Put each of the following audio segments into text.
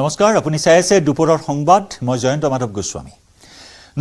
নমস্কাৰ আপুনি চাই আছে দুপৰৰ সংবাদ মই জয়ন্ত মাধৱ গোস্বামী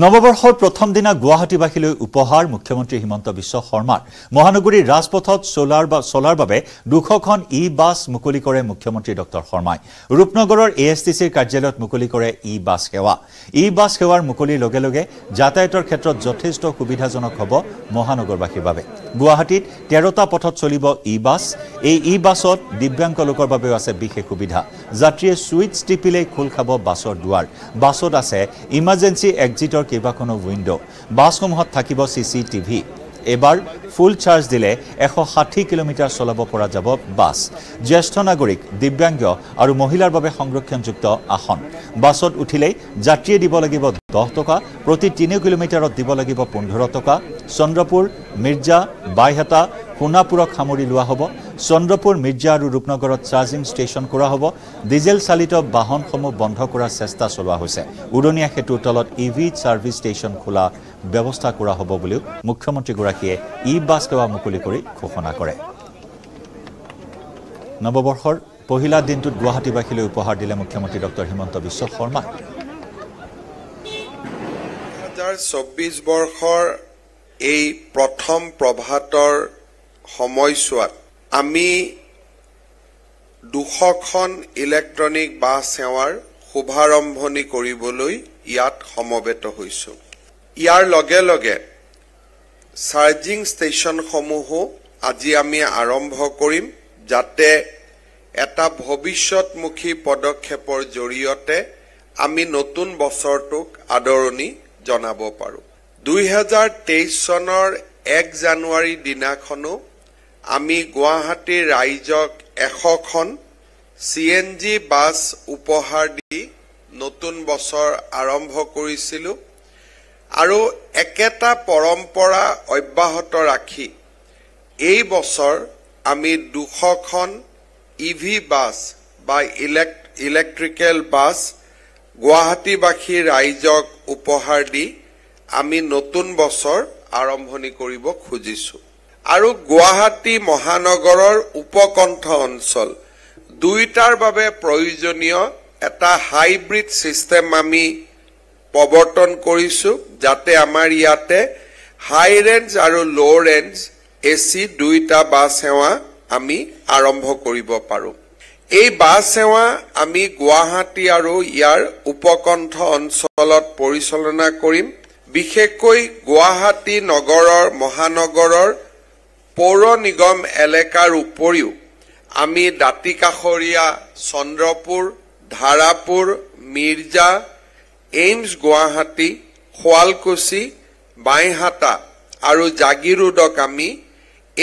নৱবৰ্ষৰ প্ৰথম দিনা গুৱাহাটীবাসীলৈ উপহাৰ মুখ্যমন্ত্ৰী হিমন্ত বিশ্ব শৰ্মাৰ মহানগৰীৰ ৰাজপথত চলাৰ বা চলাৰ বাবে দুশখন ই বাছ মুকলি কৰে মুখ্যমন্ত্ৰী ডঃ শৰ্মাই ৰূপনগৰৰ এ এছ টি চিৰ কাৰ্যালয়ত মুকলি কৰে ই বাছ সেৱা ই বাছ সেৱাৰ মুকলিৰ লগে লগে যাতায়াতৰ ক্ষেত্ৰত যথেষ্ট সুবিধাজনক হ'ব মহানগৰবাসীৰ বাবে গুৱাহাটীত তেৰটা পথত চলিব ই বাছ এই ই বাছত দিব্যাংগ লোকৰ বাবেও আছে বিশেষ সুবিধা যাত্ৰীয়ে ছুইটছ টিপিলেই খোল খাব বাছৰ দুৱাৰ বাছত আছে ইমাৰ্জেঞ্চি এক্সিটৰ ঘৰৰ কেইবাখনো উইণ্ড' বাছসমূহত থাকিব চি চি টিভি এবাৰ ফুল চাৰ্জ দিলে এশ ষাঠি কিলোমিটাৰ চলাব পৰা যাব বাছ জ্যেষ্ঠ নাগৰিক দিব্যাংগ আৰু মহিলাৰ বাবে সংৰক্ষণযুক্ত আসন বাছত উঠিলেই যাত্ৰীয়ে দিব লাগিব দহ টকা প্ৰতি তিনি কিলোমিটাৰত দিব লাগিব পোন্ধৰ টকা চন্দ্ৰপুৰ মিৰ্জা বাইহেটা সোণাপুৰক সামৰি লোৱা হ'ব চন্দ্ৰপুৰ মিৰ্জা আৰু ৰূপনগৰত চাৰ্জিং ষ্টেচন কৰা হ'ব ডিজেল চালিত বাহনসমূহ বন্ধ কৰাৰ চেষ্টা চলোৱা হৈছে উৰণীয়া সেতুৰ তলত E e V service station খোলা ব্যৱস্থা কৰা হ'ব বুলিও মুখ্যমন্ত্ৰীগৰাকীয়ে ই বাছ সেৱা মুকলি কৰি ঘোষণা কৰে নৱবৰ্ষৰ পহিলা দিনটোত গুৱাহাটীবাসীলৈ উপহাৰ দিলে মুখ্যমন্ত্ৰী ডঃ হিমন্ত বিশ্ব শৰ্মা চৌব্বিছ বৰ্ষৰ এই প্ৰথম প্ৰভাতৰ সময়ছোৱাত আমি দুশখন ইলেক্ট্ৰনিক বাছ সেৱাৰ শুভাৰম্ভণি কৰিবলৈ ইয়াত সমবেত হৈছো ইয়াৰ লগে লগে চাৰ্জিং ষ্টেচনসমূহো আজি আমি আৰম্ভ কৰিম যাতে এটা ভৱিষ্যতমুখী পদক্ষেপৰ জৰিয়তে আমি নতুন বছৰটোক আদৰণি জনাব পাৰো দুহেজাৰ তেইছ চনৰ এক জানুৱাৰী দিনাখনো আমি গুৱাহাটী ৰাইজক এশখন চি এন জি বাছ উপহাৰ দি নতুন বছৰ আৰম্ভ কৰিছিলোঁ আৰু একেটা পৰম্পৰা অব্যাহত ৰাখি এই বছৰ আমি দুশখন ইভি e ভি বাছ বা ইলেক ইলেক্ট্ৰিকেল বাছ গুৱাহাটীবাসী ৰাইজক উপহাৰ দি আমি নতুন বছৰ আৰম্ভণি কৰিব খুজিছো আৰু গুৱাহাটী মহানগৰৰ উপকণ্ঠ অঞ্চল দুয়োটাৰ বাবে প্ৰয়োজনীয় এটা হাইব্ৰিড ছিষ্টেম আমি প্ৰৱৰ্তন কৰিছো যাতে আমাৰ ইয়াতে হাই ৰেঞ্জ আৰু ল' ৰেঞ্জ এ চি দুয়োটা বাছ সেৱা আমি আৰম্ভ কৰিব পাৰোঁ এই বাছ সেৱা আমি গুৱাহাটী আৰু ইয়াৰ উপকণ্ঠ অঞ্চলত পৰিচালনা কৰিম বিশেষকৈ গুৱাহাটী নগৰৰ মহানগৰৰ পৌৰ নিগম এলেকাৰ উপৰিও আমি দাঁতিকাষৰীয়া চন্দ্ৰপুৰ ধাৰাপুৰ মিৰ্জা এইমছ গুৱাহাটী শুৱালকুছি বাইহাটা আৰু জাগিৰোডক আমি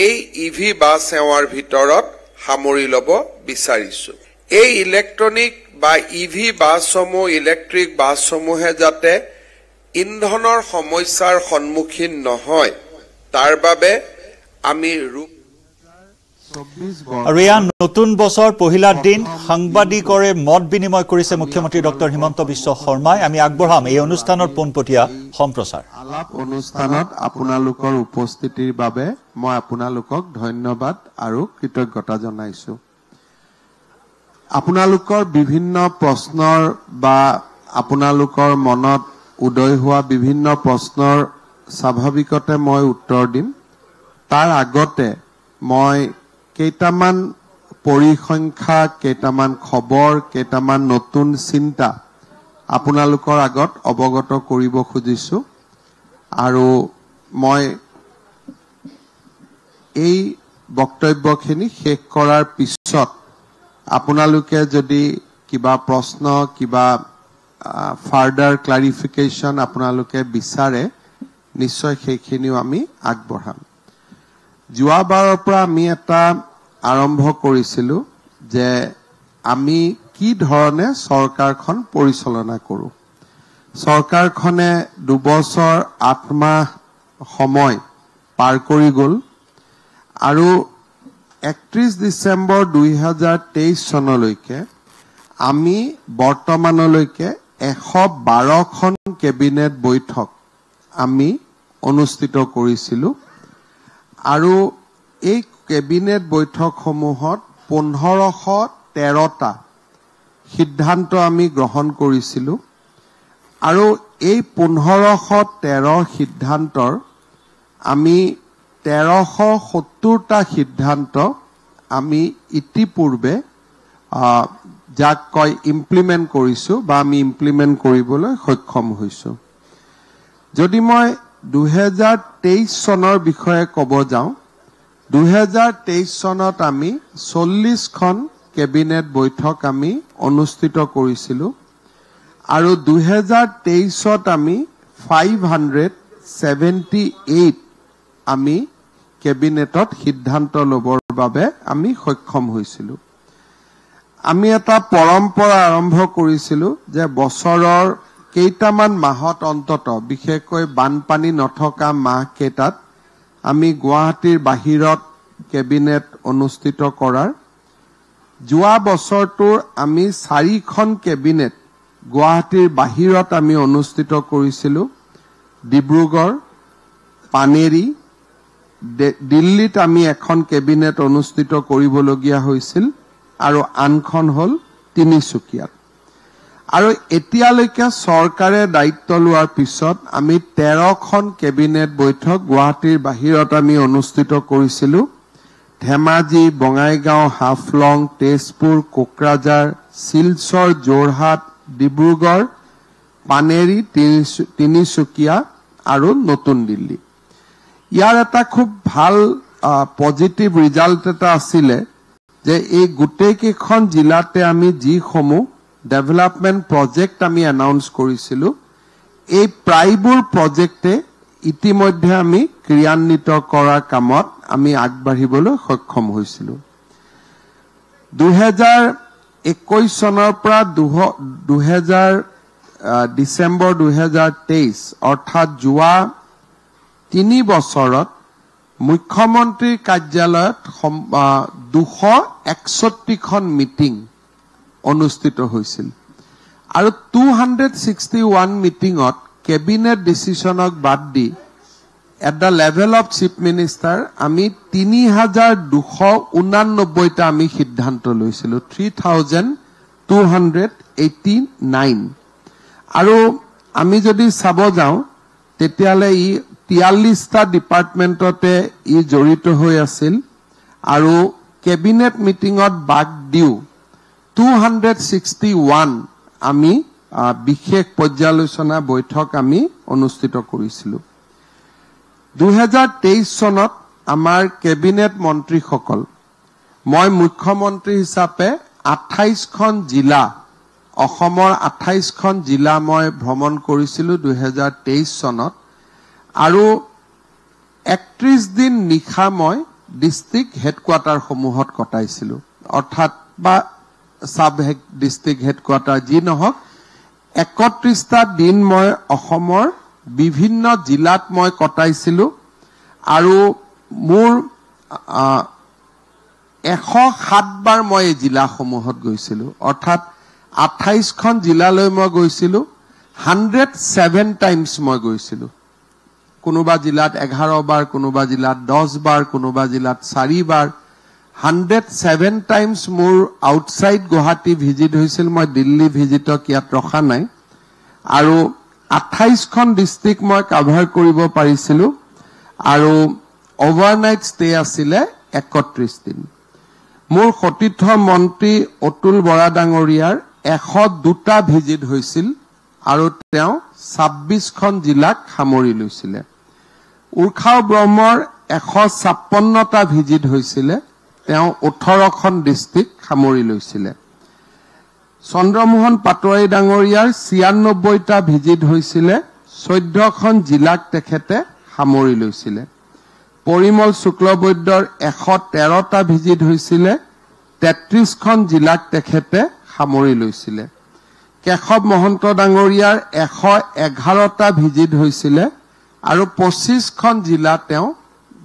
এই ই ভি বাছ সেৱাৰ ভিতৰত সামৰি ল'ব বিচাৰিছো এই ইলেক্ট্ৰনিক বা ই ভি বাছসমূহ ইলেক্ট্ৰিক বাছসমূহে যাতে ইন্ধনৰ সমস্যাৰ সন্মুখীন নহয় তাৰ বাবে আমি ৰূপ ৰিয়া নতুন বছৰ পহিলা দিন সাংবাদিকৰে মত বিনিময় কৰিছে মুখ্যমন্ত্ৰী ডক্টৰ হিমন্ত বিশ্ব শৰ্মাই আমি আগবঢ়াম এই অনুষ্ঠানৰ পোনপটীয়া সম্প্ৰচাৰ আলাপ অনুষ্ঠানত আপোনালোকৰ উপস্থিতিৰ বাবে মই আপোনালোকক ধন্যবাদ আৰু কৃতজ্ঞতা জনাইছো আপোনালোকৰ বিভিন্ন প্ৰশ্নৰ বা আপোনালোকৰ মনত উদয় হোৱা বিভিন্ন প্ৰশ্নৰ স্বাভাৱিকতে মই উত্তৰ দিম তাৰ আগতে মই কেইটামান পৰিসংখ্যা কেইটামান খবৰ কেইটামান নতুন চিন্তা আপোনালোকৰ আগত অৱগত কৰিব খুজিছোঁ আৰু মই এই বক্তব্যখিনি শেষ কৰাৰ পিছত আপোনালোকে যদি কিবা প্ৰশ্ন কিবা ফাৰ্ডাৰ ক্লাৰিফিকেশ্যন আপোনালোকে বিচাৰে নিশ্চয় সেইখিনিও আমি আগবঢ়াম যোৱাবাৰৰ পৰা আমি এটা আৰম্ভ কৰিছিলোঁ যে আমি কি ধৰণে চৰকাৰখন পৰিচালনা কৰোঁ চৰকাৰখনে দুবছৰ আঠ মাহ সময় পাৰ কৰি গ'ল আৰু একত্ৰিছ ডিচেম্বৰ দুহেজাৰ তেইছ চনলৈকে আমি বৰ্তমানলৈকে এশ বাৰখন কেবিনেট বৈঠক আমি অনুষ্ঠিত কৰিছিলোঁ আৰু এই কেবিনেট বৈঠকসমূহত পোন্ধৰশ তেৰটা সিদ্ধান্ত আমি গ্ৰহণ কৰিছিলোঁ আৰু এই পোন্ধৰশ তেৰ সিদ্ধান্তৰ আমি তেৰশ সত্তৰটা সিদ্ধান্ত আমি ইতিপূৰ্বে যাক কয় ইমপ্লিমেণ্ট কৰিছোঁ বা আমি ইমপ্লিমেণ্ট কৰিবলৈ সক্ষম হৈছোঁ যদি মই দুহেজাৰ তেইছ চনৰ বিষয়ে ক'ব যাওঁ দুহেজাৰ তেইছ চনত আমি চল্লিছখন কেবিনেট বৈঠক আমি অনুষ্ঠিত কৰিছিলোঁ আৰু দুহেজাৰ তেইছত আমি ফাইভ হাণ্ড্ৰেড ছেভেণ্টি এইট আমি কেবিনেটত সিদ্ধান্ত ল'বৰ বাবে আমি সক্ষম হৈছিলোঁ আমি এটা পৰম্পৰা আৰম্ভ কৰিছিলোঁ যে বছৰৰ কেইটামান মাহত অন্তত বিশেষকৈ বানপানী নথকা মাহকেইটাত আমি গুৱাহাটীৰ বাহিৰত কেবিনেট অনুষ্ঠিত কৰাৰ যোৱা বছৰটোৰ আমি চাৰিখন কেবিনেট গুৱাহাটীৰ বাহিৰত আমি অনুষ্ঠিত কৰিছিলোঁ ডিব্ৰুগড় পানেৰী দিল্লীত আমি এখন কেবিনেট অনুষ্ঠিত কৰিবলগীয়া হৈছিল আৰু আনখন হ'ল তিনিচুকীয়াত আৰু এতিয়ালৈকে চৰকাৰে দায়িত্ব লোৱাৰ পিছত আমি তেৰখন কেবিনেট বৈঠক গুৱাহাটীৰ বাহিৰত আমি অনুষ্ঠিত কৰিছিলোঁ ধেমাজি বঙাইগাঁও হাফলং তেজপুৰ কোকৰাঝাৰ শিলচৰ যোৰহাট ডিব্ৰুগড় পানেৰী তিনিচুকীয়া আৰু নতুন দিল্লী ইয়াৰ এটা খুব ভাল পজিটিভ ৰিজাল্ট এটা আছিলে যে এই গোটেইকেইখন জিলাতে আমি যিসমূহ ডেভেলপমেণ্ট প্ৰজেক্ট আমি এনাউন্স কৰিছিলো এই প্ৰায়বোৰ প্ৰজেক্টে ইতিমধ্যে আমি ক্ৰিয়ান্বিত কৰাৰ কামত আমি আগবাঢ়িবলৈ সক্ষম হৈছিলোঁ দুহেজাৰ একৈশ চনৰ পৰা দুহেজাৰ ডিচেম্বৰ দুহেজাৰ তেইছ অৰ্থাৎ যোৱা তিনি বছৰত মুখ্যমন্ত্ৰীৰ কাৰ্যালয়ত দুশ একষষ্ঠিখন মিটিং অনুষ্ঠিত হৈছিল আৰু টু হাণ্ড্ৰেড ছিক্সটি ওৱান মিটিঙত কেবিনেট ডিচিশ্যনক বাদ দি at the level of chief minister আমি তিনি হাজাৰ দুশ ঊনানব্বৈটা আমি সিদ্ধান্ত লৈছিলোঁ three thousand two hundred eighty nine আৰু আমি যদি চাব যাওঁ তেতিয়াহ'লে ই তিয়াল্লিছটা ডিপাৰ্টমেণ্টতে ই জড়িত হৈ আছিল আৰু কেবিনেট মিটিঙত বাদ দিওঁ 261 আমি বিশেষ পৰ্যালোচনা বৈঠক আমি অনুষ্ঠিত কৰিছিলোঁ দুহেজাৰ তেইছ চনত আমাৰ কেবিনেট মন্ত্ৰীসকল মই মুখ্যমন্ত্ৰী হিচাপে আঠাইছখন জিলা অসমৰ আঠাইছখন জিলা মই ভ্ৰমণ কৰিছিলোঁ দুহেজাৰ তেইছ চনত আৰু একত্ৰিছ দিন নিশা মই ডিষ্ট্ৰিক্ট হেডকোৱাৰ্টাৰসমূহত কটাইছিলোঁ অৰ্থাৎ বা চাব ডিষ্ট্ৰিক্ট হেডকোৱাৰ্টাৰ যি নহওক একত্ৰিশটা দিন মই অসমৰ বিভিন্ন জিলাত মই কটাইছিলো আৰু মোৰ এশ সাত বাৰ মই এই জিলাসমূহত গৈছিলো অৰ্থাৎ আঠাইছখন জিলালৈ মই গৈছিলো হাণ্ড্ৰেড ছেভেন টাইমছ মই গৈছিলো কোনোবা জিলাত এঘাৰ বাৰ কোনোবা জিলাত দহ বাৰ কোনোবা জিলাত চাৰিবাৰ হাণ্ড্ৰেড ছেভেন টাইমছ মোৰ আউটছাইড গুৱাহাটী ভিজিট হৈছিল মই দিল্লী ভিজিটক ইয়াত ৰখা নাই আৰু আঠাইছখন ডিষ্ট্ৰিক্ট মই কাভাৰ কৰিব পাৰিছিলোঁ আৰু অভাৰ নাইট ষ্টে আছিলে একত্ৰিছ দিন মোৰ সতীৰ্থ মন্ত্ৰী অতুল বৰা ডাঙৰীয়াৰ এশ দুটা ভিজিট হৈছিল আৰু তেওঁ ছাব্বিছখন জিলাক সামৰি লৈছিলে উৰ্খাও ব্ৰহ্মৰ এশ ছাপন্নটা ভিজিট হৈছিলে তেওঁ ওঠৰখন ডিষ্ট্ৰিক্ট সামৰি লৈছিলে চন্দ্ৰমোহন পাটোৱাৰী ডাঙৰীয়াৰ ছিয়ান্নব্বৈটা ভিজিট হৈছিলে চৈধ্যখন জিলাক তেখেতে সামৰি লৈছিলে পৰিমল শুক্লবৈদ্যৰ এশ তেৰটা ভিজিট হৈছিলে তেত্ৰিশখন জিলাক তেখেতে সামৰি লৈছিলে কেশৱ মহন্ত ডাঙৰীয়াৰ এশ এঘাৰটা ভিজিট হৈছিলে আৰু পঁচিছখন জিলা তেওঁ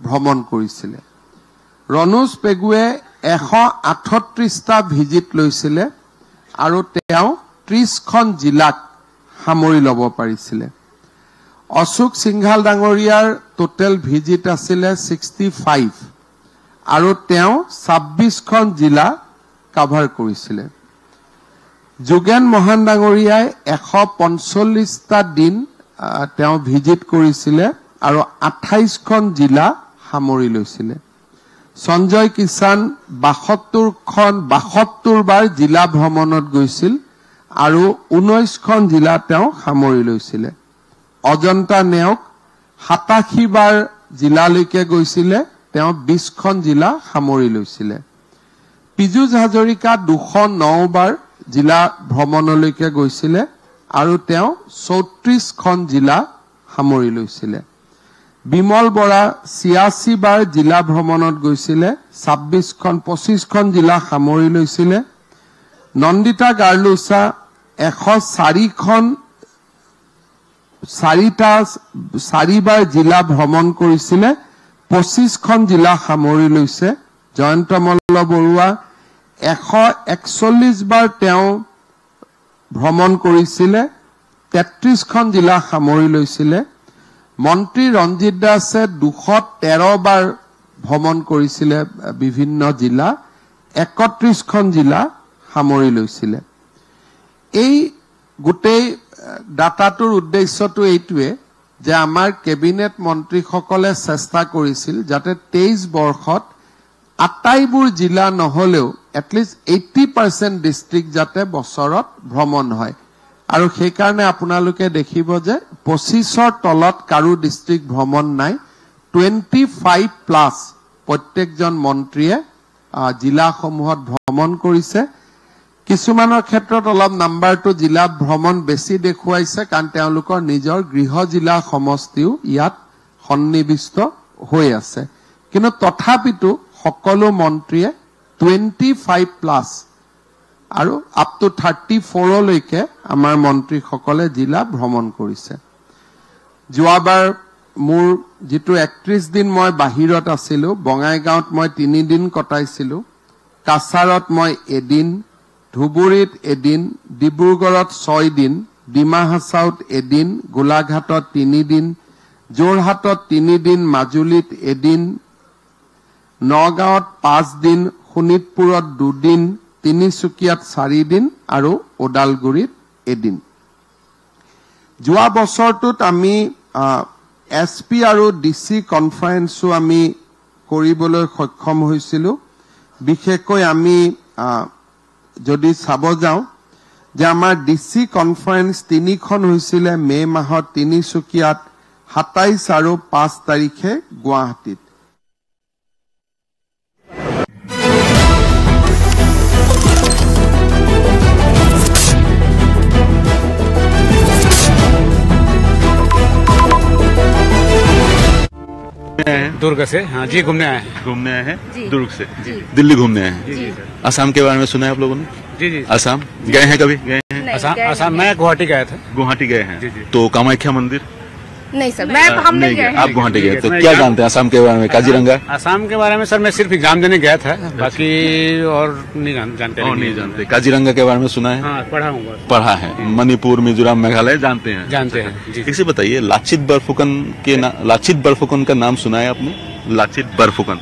ভ্ৰমণ কৰিছিলে ৰণোজ পেগুৱে এশ আঠত্ৰিশটা ভিজিট লৈছিলে আৰু তেওঁ ত্ৰিশখন জিলাক সামৰি ল'ব পাৰিছিলে অশোক সিংঘাল ডাঙৰীয়াৰ টোটেল ভিজিট আছিলে ছিক্সটি ফাইভ আৰু তেওঁ ছাব্বিছখন জিলা কাভাৰ কৰিছিলে যোগেন মহান ডাঙৰীয়াই এশ পঞ্চল্লিছটা দিন তেওঁ ভিজিট কৰিছিলে আৰু আঠাইশখন জিলা সামৰি লৈছিলে সঞ্জয় কিষাণ বাসত্তৰখন বাসত্তৰবাৰ জিলা ভ্ৰমণত গৈছিল আৰু ঊনৈছখন জিলা তেওঁ সামৰি লৈছিলে অজন্তা নেওগ বাৰ জিলালৈকে গৈছিলে তেওঁ বিশখন জিলা সামৰি লৈছিলে পীযুষ হাজৰিকা দুশ ন বাৰ জিলা ভ্ৰমণলৈকে গৈছিলে আৰু তেওঁ চৌত্ৰিশখন জিলা সামৰি লৈছিলে বিমল বৰা ছিয়াশী বাৰ জিলা ভ্ৰমণত গৈছিলে ছাব্বিছখন পঁচিছখন জিলা সামৰি লৈছিলে নন্দিতা গাৰ্লোচা এশ চাৰিখন চাৰিটা চাৰিবাৰ জিলা ভ্ৰমণ কৰিছিলে পঁচিছখন জিলা সামৰি লৈছে জয়ন্ত মল্ল বৰুৱা এশ একচল্লিছ বাৰ তেওঁ ভ্ৰমণ কৰিছিলে তেত্ৰিছখন জিলা সামৰি লৈছিলে মন্ত্ৰী ৰঞ্জিত দাসে দুশ তেৰ বাৰ ভ্ৰমণ কৰিছিলে বিভিন্ন জিলা একত্ৰিশখন জিলা সামৰি লৈছিলে এই গোটেই ডাটাটোৰ উদ্দেশ্যটো এইটোৱে যে আমাৰ কেবিনেট মন্ত্ৰীসকলে চেষ্টা কৰিছিল যাতে তেইছ বৰ্ষত আটাইবোৰ জিলা নহ'লেও এটলিষ্ট এইটি পাৰ্চেণ্ট ডিষ্ট্ৰিক্ট যাতে বছৰত ভ্ৰমণ হয় আৰু সেইকাৰণে আপোনালোকে দেখিব যে পঁচিছৰ তলত কাৰো ডিষ্ট্ৰিক্ট ভ্ৰমণ নাই টুৱেণ্টি ফাইভ প্লাছ প্ৰত্যেকজন মন্ত্ৰীয়ে জিলাসমূহত ভ্ৰমণ কৰিছে কিছুমানৰ ক্ষেত্ৰত অলপ নাম্বাৰটো জিলাত ভ্ৰমণ বেছি দেখুৱাইছে কাৰণ তেওঁলোকৰ নিজৰ গৃহ জিলা সমষ্টিও ইয়াত সন্নিৱিষ্ট হৈ আছে কিন্তু তথাপিতো সকলো মন্ত্ৰীয়ে টুৱেণ্টি ফাইভ প্লাছ আৰু আপ টু থাৰ্টি ফ'ৰলৈকে আমাৰ মন্ত্ৰীসকলে জিলা ভ্ৰমণ কৰিছে যোৱাবাৰ মোৰ যিটো একত্ৰিছ দিন মই বাহিৰত আছিলোঁ বঙাইগাঁৱত মই তিনিদিন কটাইছিলোঁ কাছাৰত মই এদিন ধুবুৰীত এদিন ডিব্ৰুগড়ত ছয় দিন ডিমা হাছাওত এদিন গোলাঘাটত তিনিদিন যোৰহাটত তিনিদিন মাজুলীত এদিন নগাঁৱত পাঁচদিন শোণিতপুৰত দুদিন তিনিচুকীয়াত চাৰিদিন আৰু ওদালগুৰিত এদিন যোৱা বছৰটোত আমি এছ পি আৰু ডি চি কনফাৰেন্সো আমি কৰিবলৈ সক্ষম হৈছিলোঁ বিশেষকৈ আমি যদি চাব যাওঁ যে আমাৰ ডি চি কনফাৰেন্স তিনিখন হৈছিলে মে' মাহত তিনিচুকীয়াত সাতাইছ আৰু পাঁচ তাৰিখে গুৱাহাটীত आए हैं दुर्ग से हाँ जी घूमने आए हैं घूमने आए हैं दुर्ग से दिल्ली घूमने आए हैं असम के बारे में सुना है आप लोगों ने जी जी असम गए हैं कभी गए हैं असम असम मैं गुवाहाटी गया था गुवाहाटी गए हैं तो कामाख्या मंदिर नहीं सर मैं हम नहीं गए आप तो क्या जानते हैं आसाम के बारे में काजीरंगा आसाम के बारे में सर मैं सिर्फ एग्जाम देने गया था अच्छा। बाकी और नहीं जानते और नहीं जानते काजीरंगा के बारे में सुना है हाँ, पढ़ा हूँ पढ़ा है हम्म। मणिपुर मिजोरम मेघालय जानते हैं जानते अच्छा। हैं इसे बताइए लाचित बर्फुकन के लाचित बर्फुकन का नाम सुना है आपने लाचित बर्फुकन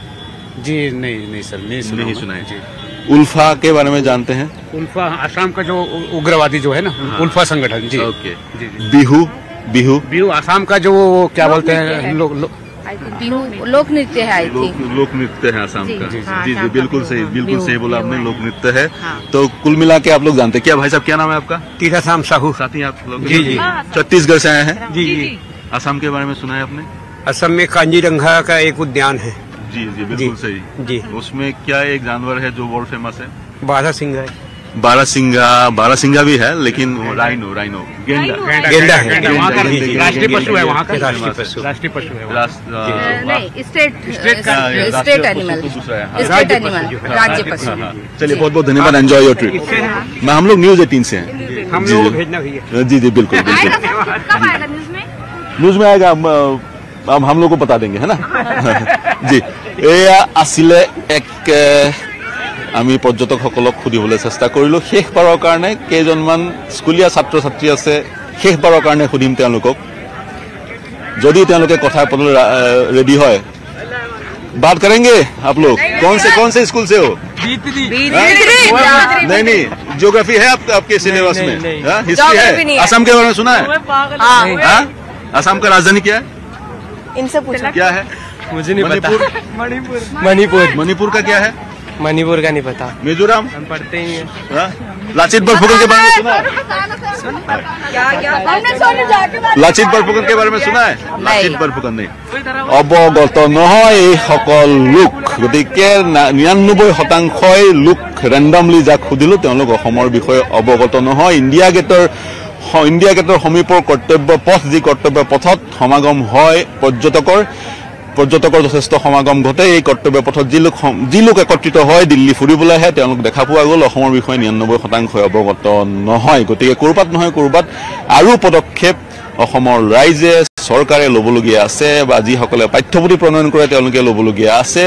जी नहीं नहीं सर नहीं सुना सुना है जी उल्फा के बारे में जानते हैं उल्फा आसाम का जो उग्रवादी जो है ना हाँ। उल्फा संगठन जी ओके बिहू बिहू बिहू आसाम का जो वो क्या बोलते हैं लोग लोक नृत्य है आई थिंक लोक नृत्य है आसाम का जी जी हाँ, बिल्कुल सही हाँ। बिल्कुल सही बोला आपने लोक नृत्य है हाँ। तो कुल मिला के आप लोग जानते हैं क्या भाई साहब क्या नाम है आपका तीरासाम साहू साथी आप लोग जी जी छत्तीसगढ़ से आए हैं जी जी आसाम के बारे में सुना है आपने असम में कांजीरंगा का एक उद्यान है जी जी बिल्कुल सही जी उसमें क्या एक जानवर है जो वर्ल्ड फेमस है बारह सिंह है बारासिंगा बारासिंगा भी है लेकिन राइनो राइनो गेंडा गेंडा है राष्ट्रीय पशु है वहाँ का राष्ट्रीय पशु है uh, स्टेट तो स्टेट हाँ, स्टेट एनिमल तो हाँ। स्टेट एनिमल हाँ। राज्य पशु चलिए बहुत बहुत धन्यवाद एंजॉय योर ट्रिप मैं हम लोग न्यूज एटीन से हैं हम लोग भेजना जी जी बिल्कुल बिल्कुल न्यूज में आएगा हम हम लोग को बता देंगे है ना जी ये आसिले एक আমি পৰ্যটকসকলক সুধিবলৈ চেষ্টা কৰিলোঁ শেষবাৰৰ কাৰণে কেইজনমান স্কুলীয়া ছাত্ৰ ছাত্ৰী আছে শেষবাৰৰ কাৰণে সুধিম যদি কথা পাবলৈ ৰেডি হয় बात करेंगे आप लोग कौन से कौन से स्कूल से हो नहीं नहीं ज्योग्राफी हाँ, है आपके सिलेबस में हिस्ट्री है असम के बारे में सुना है असम हाँ। हाँ? का राजधानी क्या है इनसे क्या है मुझे नहीं मणिपुर मणिपुर मणिपुर का क्या है मणिपुर का नहीं पता मिजोरम हम पढ़ते ही हैं लाचित बरफुकन के बारे में सुना है लाचित बरफुकन के बारे में सुना है लाचित बरफुकन नहीं अब गलत नकल लुक गिरानब्बे शतांश लुक रेन्डामलि जो सुधिल विषय अवगत न इंडिया गेटर इंडिया गेटर समीपर करव्य पथ जी करव्य पथत समागम है पर्यटक পৰ্যটকৰ যথেষ্ট সমাগম ঘটে এই কৰ্তব্য পথত যি লোক যি লোক একত্ৰিত হয় দিল্লী ফুৰিবলৈ আহে তেওঁলোক দেখা পোৱা গ'ল অসমৰ বিষয়ে নিৰানব্বৈ শতাংশ অৱগত নহয় গতিকে ক'ৰবাত নহয় ক'ৰবাত আৰু পদক্ষেপ অসমৰ ৰাইজে চৰকাৰে ল'বলগীয়া আছে বা যিসকলে পাঠ্যপুথি প্ৰণয়ন কৰে তেওঁলোকে ল'বলগীয়া আছে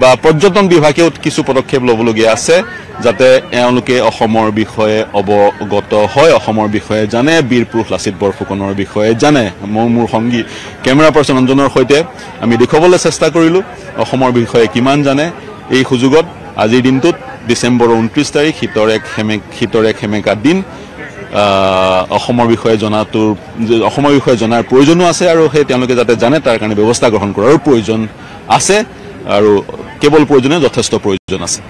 বা পৰ্যটন বিভাগেও কিছু পদক্ষেপ ল'বলগীয়া আছে যাতে এওঁলোকে অসমৰ বিষয়ে অৱগত হয় অসমৰ বিষয়ে জানে বীৰপুৰুষ লাচিত বৰফুকনৰ বিষয়ে জানে মই মোৰ সংগী কেমেৰা পাৰ্চন অঞ্জনৰ সৈতে আমি দেখুৱাবলৈ চেষ্টা কৰিলোঁ অসমৰ বিষয়ে কিমান জানে এই সুযোগত আজিৰ দিনটোত ডিচেম্বৰৰ ঊনত্ৰিছ তাৰিখ শীতৰ এক সেমেক শীতৰ এক সেমেকা দিন অসমৰ বিষয়ে জনাটোৰ অসমৰ বিষয়ে জনাৰ প্ৰয়োজনো আছে আৰু সেই তেওঁলোকে যাতে জানে তাৰ কাৰণে ব্যৱস্থা গ্ৰহণ কৰাৰো প্ৰয়োজন আছে আৰু কেৱল প্ৰয়োজনে যথেষ্ট প্ৰয়োজন আছে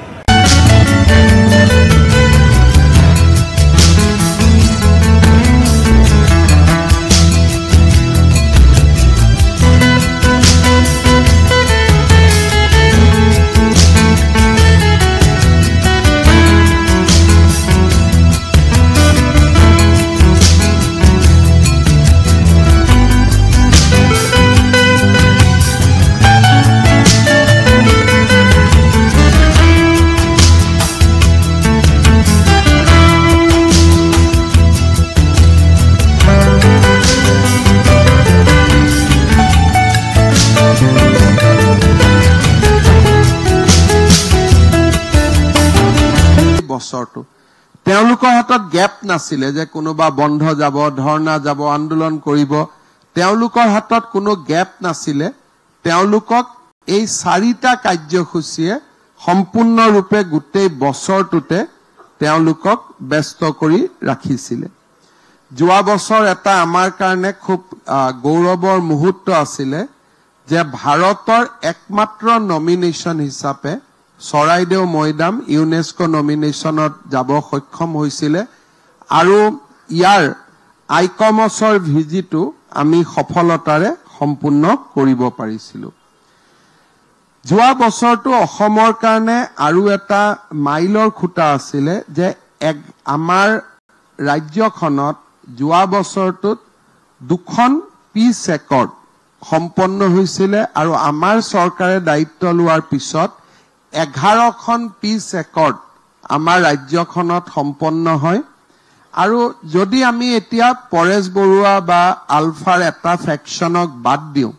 এনেকুৱা গেপ নাছিলে যে কোনোবা বন্ধ যাব ধৰ্ণা যাব আন্দোলন কৰিব তেওঁলোকৰ হাতত কোনো গেপ নাছিলে তেওঁলোকক এই চাৰিটা কাৰ্যসূচীয়ে সম্পূৰ্ণৰূপে গোটেই বছৰটোতে তেওঁলোকক ব্যস্ত কৰি ৰাখিছিলে যোৱা বছৰ এটা আমাৰ কাৰণে খুব গৌৰৱৰ মুহূৰ্ত আছিলে যে ভাৰতৰ একমাত্ৰ নমিনেশ্যন হিচাপে চৰাইদেউ মৈদাম ইউনেস্ক নমিনেশ্যনত যাব সক্ষম হৈছিলে আৰু ইয়াৰ আইকমছৰ ভিজিটো আমি সফলতাৰে সম্পূৰ্ণ কৰিব পাৰিছিলোঁ যোৱা বছৰটো অসমৰ কাৰণে আৰু এটা মাইলৰ খুঁটা আছিলে যে আমাৰ ৰাজ্যখনত যোৱা বছৰটোত দুখন পিছ একৰ্ড সম্পন্ন হৈছিলে আৰু আমাৰ চৰকাৰে দায়িত্ব লোৱাৰ পিছত এঘাৰখন পিচ একৰ্ড আমাৰ ৰাজ্যখনত সম্পন্ন হয় আৰু যদি আমি এতিয়া পৰেশ বৰুৱা বা আলফাৰ এটা ফেকশ্যনক বাদ দিওঁ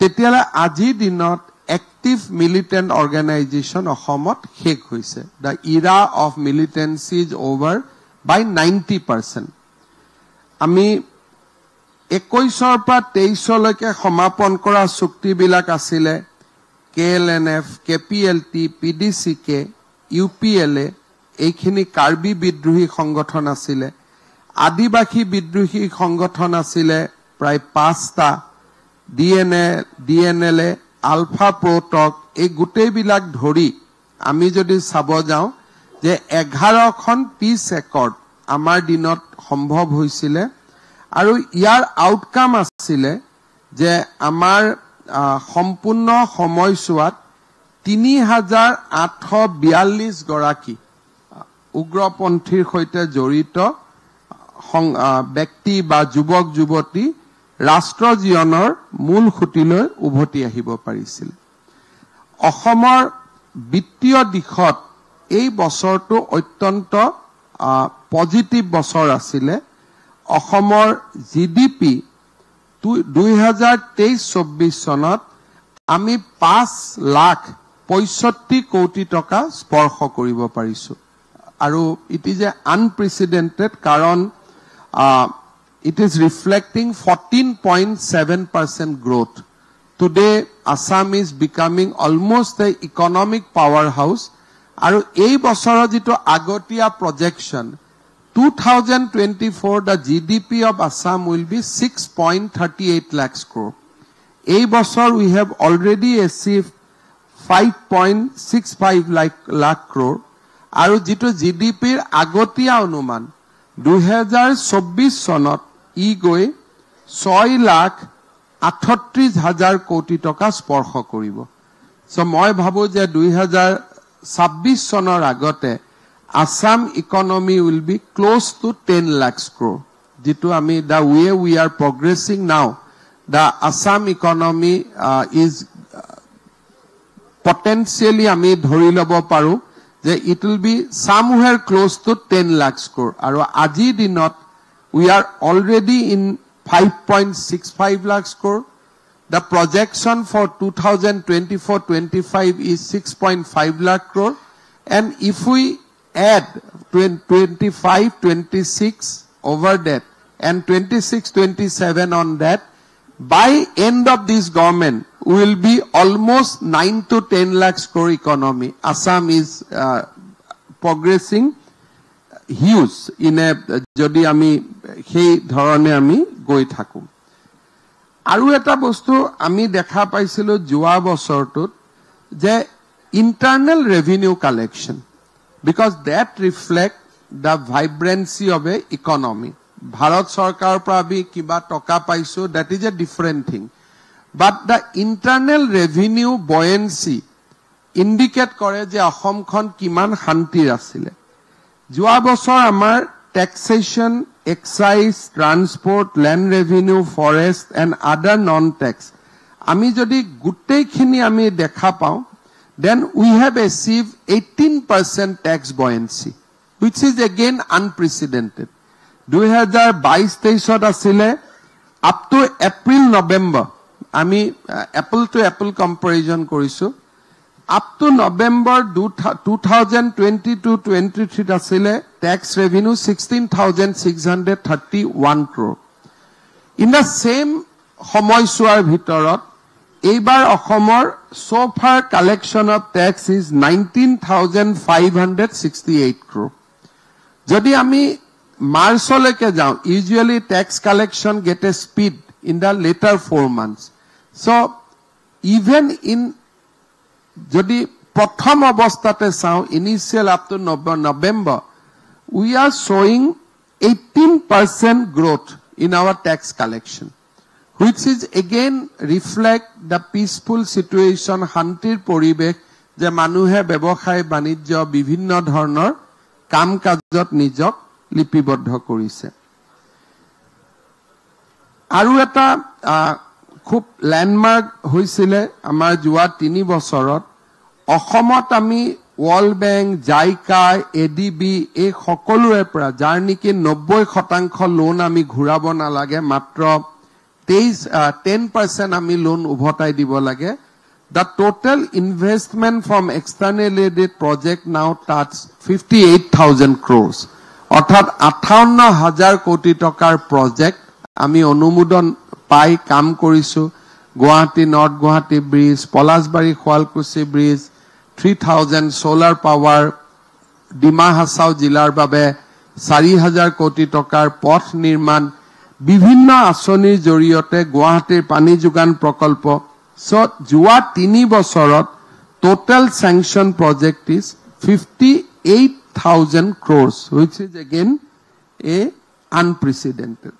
তেতিয়াহ'লে আজিৰ দিনত এক্টিভ মিলিটেণ্ট অৰ্গেনাইজেশ্যন অসমত শেষ হৈছে the era of militancy is over by ninety percent আমি একৈশৰ পৰা তেইছলৈকে সমাপন কৰা চুক্তিবিলাক আছিলে K L N F K P L T P D C K U P L A এইখিনি কাৰ্বি বিদ্ৰোহী সংগঠন আছিলে আদিবাসী বিদ্ৰোহী সংগঠন আছিলে প্ৰায় পাঁচটা D N A D N L A ULFA প্ৰটক এই গোটেইবিলাক ধৰি আমি যদি চাব যাওঁ যে এঘাৰখন পিচ একৰ্ড আমাৰ দিনত সম্ভৱ হৈছিলে আৰু ইয়াৰ আউটকাম আছিলে যে আমাৰ সম্পূৰ্ণ সময়ছোৱাত তিনি হাজাৰ আঠশ বিয়াল্লিছ গৰাকী উগ্ৰপন্থীৰ সৈতে জড়িত ব্যক্তি বা যুৱক যুৱতী ৰাষ্ট্ৰ জীৱনৰ মূল সুঁতিলৈ উভতি আহিব পাৰিছিল অসমৰ বিত্তীয় দিশত এই বছৰটো অত্যন্ত পজিটিভ বছৰ আছিলে অসমৰ জি ডি পি 2023-24 চনত আমি পাঁচ লাখ পঁয়ষষ্ঠি কোটি টকা স্পৰ্শ কৰিব পাৰিছোঁ আৰু ইট ইজ এ আনপ্ৰেচিডেণ্টেড কাৰণ it is reflecting fourteen point seven percent growth today Assam is becoming almost a economic power house আৰু এই বছৰৰ যিটো আগতীয়া projection 2024 the GDP of Assam will be 6.38 lakhs crore. A basar we have already achieved 5.65 lakh, lakh crore. Aru jito GDP agotiya anuman 2026 sonot e goe 100 lakh 38000 koti taka sporkha koribo. So moy bhabo je 2026 sonor agote Assam economy will be close to ten lakh crore যিটো আমি the way we are progressing now the Assam economy is potentially আমি ধৰি ল'ব পাৰোঁ যে it will be somewhere close to ten lakh crore আৰু আজিৰ দিনত we are already in five point six five lakh crore the projection for two thousand twenty four twenty five is six point five lakh crore and if we add 25, 26 over that and 26, 27 on that, by end of this government, will be almost 9 to 10 lakh crore economy. Assam is uh, progressing huge in a jodi ami hei dharane ami goi thaku. Aru eta bostu ami dekha paisilo jua bosortut je internal revenue collection. Because that reflect the vibrancy of a economy Bharat চৰকাৰৰ পৰা আমি কিবা টকা পাইছোঁ that is a different thing but the internal revenue buoyancy indicate কৰে যে অসমখন কিমান শান্তিৰ আছিলে যোৱা বছৰ আমাৰ taxation excise transport land revenue forest and other non tax আমি যদি গোটেইখিনি আমি দেখা পাওঁ then we have received 18% tax buoyancy, which is again unprecedented. 2022 আছিলে up to April, November, I mean, apple to apple comparison korisu, up to November 2022-23 আছিলে tax revenue 16,631 crore. In the same homoisuar bhitarat, এইবাৰ অসমৰ so far collection of tax is nineteen thousand five hundred sixty eight crore যদি আমি মাৰ্চলৈকে যাওঁ usually tax collection get a speed in the latter four months so' even in যদি প্ৰথম অৱস্থাতে চাওঁ initial up to November we are শ্বয়িং eighteen percent growth in our tax collection which is again reflect the peaceful situation, hantir poribek, the manuhe bebohai banijo, bivinod honor, kam kazot nijok, lipibod hokurise. Arueta, a coup landmark huisile, amajua tini bosorot, ohomotami, World Bank, JICA, ADB, e hokolu epra, jarniki, noboi hotanko, lona mi gurabon alage, matro, তেইছ ten percent আমি loan উভতাই দিব লাগে the total investment from external aided project now touch fifty eight thousand crores অৰ্থাৎ আঠাৱন্ন হাজাৰ কোটি টকাৰ প্ৰজেক্ট আমি অনুমোদন পাই কাম কৰিছো Guwahati north Guwahati bridge Palashbari Suwalkuchi bridge three thousand solar power Dima Hasao জিলাৰ বাবে চাৰি হাজাৰ কোটি টকাৰ পথ নিৰ্মাণ বিভিন্ন আঁচনিৰ জৰিয়তে গুৱাহাটীৰ পানী যোগান প্ৰকল্প চ' যোৱা তিনি বছৰত total sanction project is fifty eight thousand crores which is again a আনপ্ৰেচিডেণ্টেড